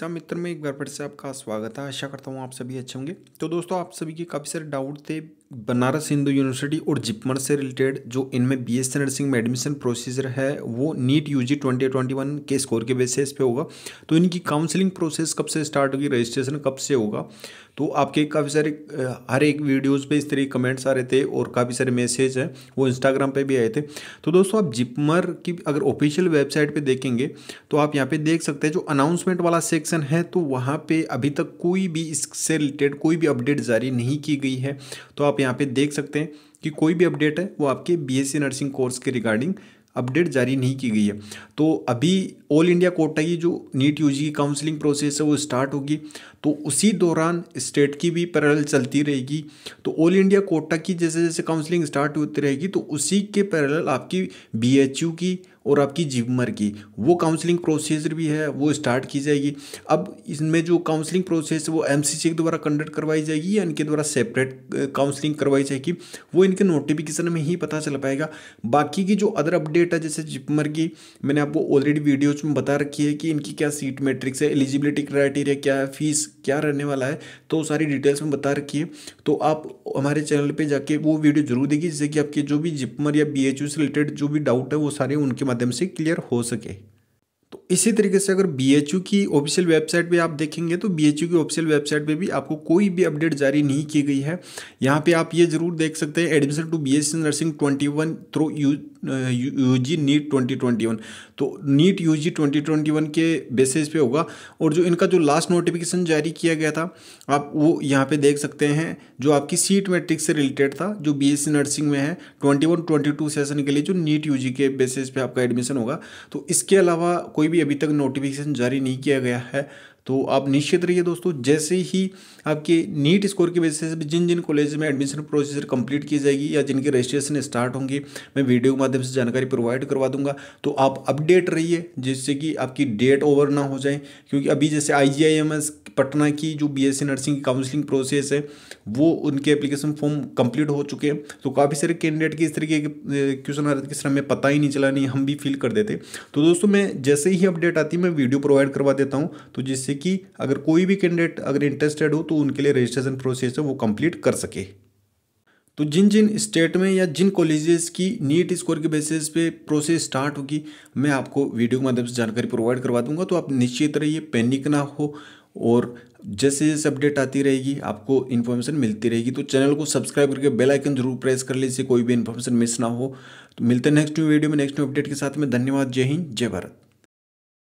चा हाँ मित्र में एक बार फिर से आपका स्वागत है आशा करता हूँ आप सभी अच्छे होंगे तो दोस्तों आप सभी के काफ़ी सारे डाउट थे बनारस हिंदू यूनिवर्सिटी और जिपमर से रिलेटेड जो इनमें बी एस नर्सिंग में एडमिशन प्रोसीजर है वो NEET U G twenty twenty one के स्कोर के बेसिस पे होगा तो इनकी काउंसलिंग प्रोसेस कब से स्टार्ट होगी रजिस्ट्रेशन कब से होगा तो आपके काफ़ी सारे हर एक वीडियोस पे इस तरह के कमेंट्स आ रहे थे और काफ़ी सारे मैसेज हैं वो इंस्टाग्राम पे भी आए थे तो दोस्तों आप जिपमर की अगर ऑफिशियल वेबसाइट पे देखेंगे तो आप यहाँ पे देख सकते हैं जो अनाउंसमेंट वाला सेक्शन है तो वहाँ पे अभी तक कोई भी इससे रिलेटेड कोई भी अपडेट जारी नहीं की गई है तो आप आप यहाँ पे देख सकते हैं कि कोई भी अपडेट है वो आपके बीएससी नर्सिंग कोर्स के रिगार्डिंग अपडेट जारी नहीं की गई है तो अभी ऑल इंडिया कोटा की जो नीट यू की काउंसलिंग प्रोसेस है वो स्टार्ट होगी तो उसी दौरान स्टेट की भी पैरल चलती रहेगी तो ऑल इंडिया कोटा की जैसे जैसे काउंसलिंग स्टार्ट होती रहेगी तो उसी के पैरल आपकी बी की और आपकी जीव की वो काउंसलिंग प्रोसीजर भी है वो स्टार्ट की जाएगी अब इसमें जो काउंसलिंग प्रोसेस वो एम के द्वारा कंडक्ट करवाई जाएगी या इनके द्वारा सेपरेट काउंसलिंग करवाई जाएगी वो इनके नोटिफिकेशन में ही पता चल पाएगा बाकी की जो अदर अपडेट है जैसे जिपमर की मैंने आपको ऑलरेडी वीडियोज में बता रखी है कि इनकी क्या सीट मेट्रिक्स है एलिजिबिलिटी क्राइटेरिया क्या है फीस क्या रहने वाला है तो सारी डिटेल्स में बता रखी है तो आप हमारे चैनल पर जाके वो वीडियो जरूर देखिए जिससे कि आपके जो भी जिपमर या बी से रिलेटेड जो भी डाउट है वो सारे उनके माध्यम से क्लियर हो सके इसी तरीके से अगर बी की ऑफिशियल वेबसाइट पे आप देखेंगे तो बी की ऑफिशियल वेबसाइट पे भी आपको कोई भी अपडेट जारी नहीं की गई है यहाँ पे आप ये जरूर देख सकते हैं admission to B nursing twenty one through U U G NEET twenty twenty one तो NEET U G twenty twenty one के बेसिस पे होगा और जो इनका जो लास्ट नोटिफिकेशन जारी किया गया था आप वो यहाँ पे देख सकते हैं जो आपकी सीट मैट्रिक से रिलेटेड था जो बी नर्सिंग में है twenty one twenty two session के लिए जो नीट यू के बेसिस पे आपका एडमिशन होगा तो इसके अलावा कोई भी भी अभी तक नोटिफिकेशन जारी नहीं किया गया है तो आप निश्चित रहिए दोस्तों जैसे ही आपके नीट स्कोर की वजह से जिन जिन कॉलेज में एडमिशन प्रोसीजर कंप्लीट की जाएगी या जिनके रजिस्ट्रेशन स्टार्ट होंगे मैं वीडियो के माध्यम से जानकारी प्रोवाइड करवा दूंगा तो आप अपडेट रहिए जिससे कि आपकी डेट ओवर ना हो जाए क्योंकि अभी जैसे आई पटना की जो बी नर्सिंग की प्रोसेस है वो उनके एप्लीकेशन फॉर्म कंप्लीट हो चुके हैं तो काफ़ी सारे कैंडिडेट की इस तरीके के क्वेश्चन आ रहे थे कि सर हमें पता ही नहीं चला नहीं हम भी फील कर देते तो दोस्तों मैं जैसे ही अपडेट आती है मैं वीडियो प्रोवाइड करवा देता हूँ तो जिससे कि अगर कोई भी कैंडिडेट अगर इंटरेस्टेड हो तो उनके लिए रजिस्ट्रेशन प्रोसेस है वो कंप्लीट कर सके तो जिन जिन स्टेट में या जिन कॉलेजेस की नीट स्कोर के बेसिस पे प्रोसेस स्टार्ट होगी मैं आपको वीडियो के माध्यम से जानकारी प्रोवाइड करवा दूंगा तो आप निश्चित रहिए पैनिक ना हो और जैसे जैसे अपडेट आती रहेगी आपको इन्फॉर्मेशन मिलती रहेगी तो चैनल को सब्सक्राइब करके बेल आइकन जरूर प्रेस कर लीजिए कोई भी इन्फॉर्मेशन मिस ना हो तो मिलते हैं नेक्स्ट न्यू वीडियो में नेक्स्ट न्यू अपडेट के साथ में धन्यवाद जय हिंद जय भारत